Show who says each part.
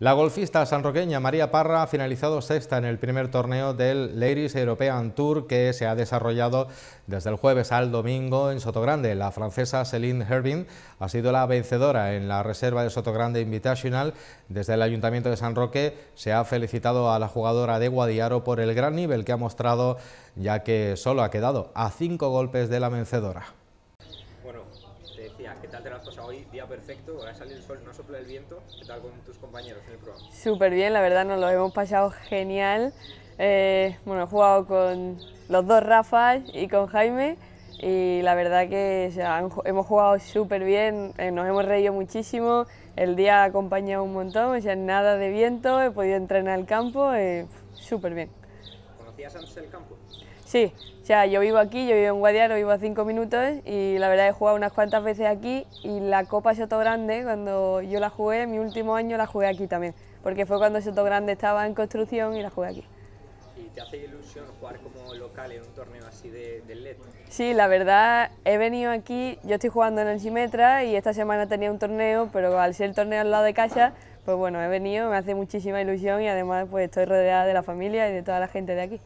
Speaker 1: La golfista sanroqueña María Parra ha finalizado sexta en el primer torneo del Ladies European Tour que se ha desarrollado desde el jueves al domingo en Sotogrande. La francesa Céline Herbin ha sido la vencedora en la reserva de Sotogrande Invitational. Desde el Ayuntamiento de San Roque se ha felicitado a la jugadora de Guadiaro por el gran nivel que ha mostrado ya que solo ha quedado a cinco golpes de la vencedora
Speaker 2: te decía, ¿qué tal te las pasado hoy? Día perfecto, ahora sale el sol, no sopla el viento. ¿Qué tal con
Speaker 3: tus compañeros en el programa?
Speaker 4: Súper bien, la verdad nos lo hemos pasado genial. Eh, bueno, he jugado con los dos Rafa y con Jaime y la verdad que hemos jugado súper bien, eh, nos hemos reído muchísimo, el día ha acompañado un montón, o nada de viento, he podido entrenar al campo, eh, súper bien.
Speaker 3: ¿Conocías antes el campo?
Speaker 4: Sí, o sea, yo vivo aquí, yo vivo en Guadiaro, vivo a cinco minutos y la verdad he jugado unas cuantas veces aquí y la Copa Soto Grande, cuando yo la jugué, en mi último año la jugué aquí también, porque fue cuando Soto Grande estaba en construcción y la jugué aquí.
Speaker 3: ¿Y te hace
Speaker 2: ilusión jugar como local en un torneo así de, LED?
Speaker 4: Sí, la verdad, he venido aquí, yo estoy jugando en el Simetra y esta semana tenía un torneo, pero al ser el torneo al lado de casa, pues bueno, he venido, me hace muchísima ilusión y además pues estoy rodeada de la familia y de toda la gente de aquí.